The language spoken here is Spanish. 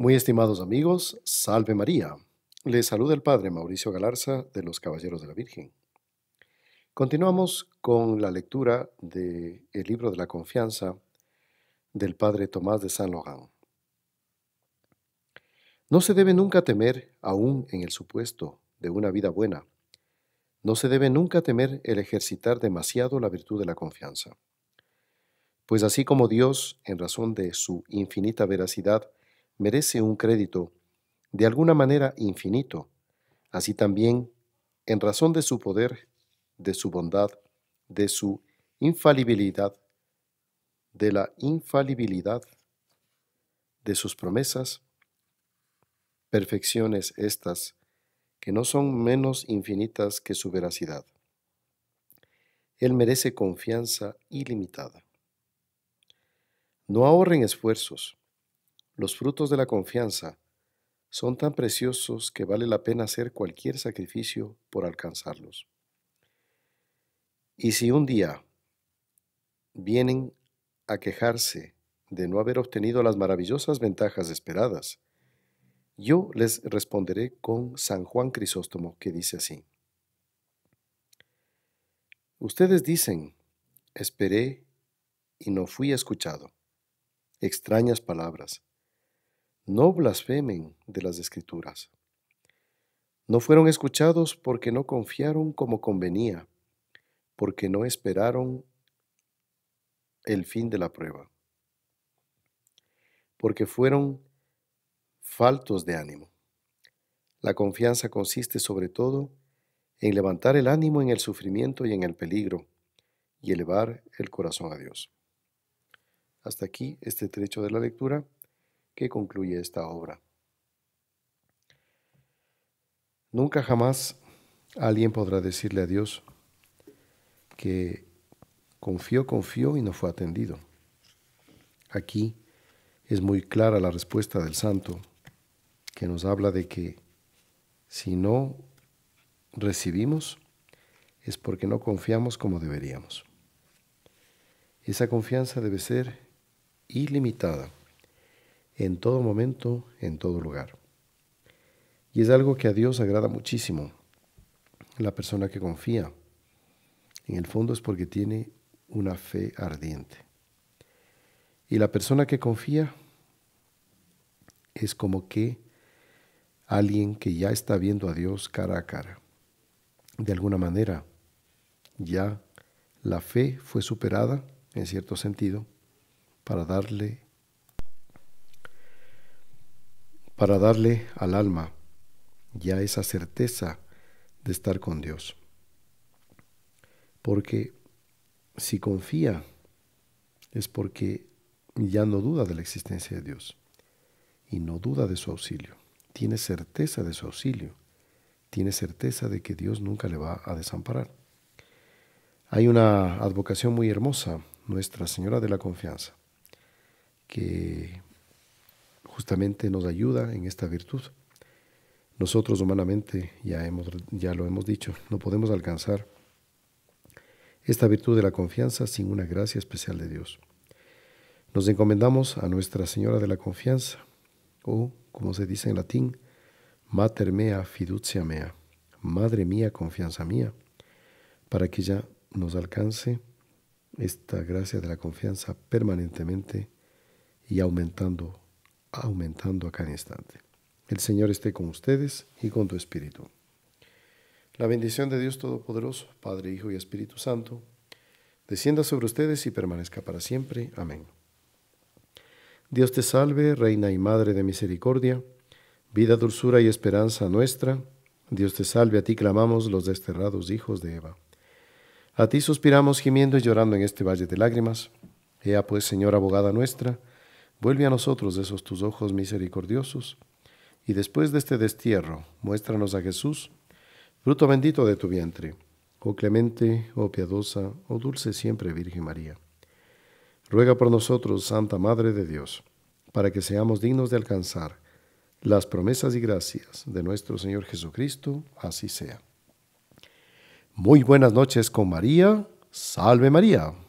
Muy estimados amigos, salve María. Les saluda el Padre Mauricio Galarza de los Caballeros de la Virgen. Continuamos con la lectura del libro de la confianza del Padre Tomás de San Logan. No se debe nunca temer, aún en el supuesto de una vida buena, no se debe nunca temer el ejercitar demasiado la virtud de la confianza. Pues así como Dios, en razón de su infinita veracidad, merece un crédito de alguna manera infinito, así también en razón de su poder, de su bondad, de su infalibilidad, de la infalibilidad de sus promesas, perfecciones estas que no son menos infinitas que su veracidad. Él merece confianza ilimitada. No ahorren esfuerzos, los frutos de la confianza son tan preciosos que vale la pena hacer cualquier sacrificio por alcanzarlos. Y si un día vienen a quejarse de no haber obtenido las maravillosas ventajas esperadas, yo les responderé con San Juan Crisóstomo, que dice así. Ustedes dicen, esperé y no fui escuchado. Extrañas palabras no blasfemen de las escrituras. No fueron escuchados porque no confiaron como convenía, porque no esperaron el fin de la prueba, porque fueron faltos de ánimo. La confianza consiste sobre todo en levantar el ánimo en el sufrimiento y en el peligro, y elevar el corazón a Dios. Hasta aquí este trecho de la lectura que concluye esta obra. Nunca jamás alguien podrá decirle a Dios que confió, confió y no fue atendido. Aquí es muy clara la respuesta del santo que nos habla de que si no recibimos es porque no confiamos como deberíamos. Esa confianza debe ser ilimitada en todo momento, en todo lugar. Y es algo que a Dios agrada muchísimo. La persona que confía, en el fondo es porque tiene una fe ardiente. Y la persona que confía es como que alguien que ya está viendo a Dios cara a cara. De alguna manera, ya la fe fue superada, en cierto sentido, para darle para darle al alma ya esa certeza de estar con Dios. Porque si confía es porque ya no duda de la existencia de Dios y no duda de su auxilio. Tiene certeza de su auxilio. Tiene certeza de que Dios nunca le va a desamparar. Hay una advocación muy hermosa, Nuestra Señora de la Confianza, que justamente nos ayuda en esta virtud. Nosotros humanamente, ya, hemos, ya lo hemos dicho, no podemos alcanzar esta virtud de la confianza sin una gracia especial de Dios. Nos encomendamos a Nuestra Señora de la Confianza, o como se dice en latín, Mater mea fiducia mea, Madre mía, confianza mía, para que ella nos alcance esta gracia de la confianza permanentemente y aumentando aumentando a cada instante. El Señor esté con ustedes y con tu espíritu. La bendición de Dios Todopoderoso, Padre, Hijo y Espíritu Santo, descienda sobre ustedes y permanezca para siempre. Amén. Dios te salve, Reina y Madre de Misericordia, vida, dulzura y esperanza nuestra. Dios te salve, a ti clamamos los desterrados hijos de Eva. A ti suspiramos gimiendo y llorando en este valle de lágrimas. Ea pues, Señor, abogada nuestra, Vuelve a nosotros esos tus ojos misericordiosos, y después de este destierro, muéstranos a Jesús, fruto bendito de tu vientre, oh clemente, oh piadosa, oh dulce siempre Virgen María. Ruega por nosotros, Santa Madre de Dios, para que seamos dignos de alcanzar las promesas y gracias de nuestro Señor Jesucristo, así sea. Muy buenas noches con María, salve María.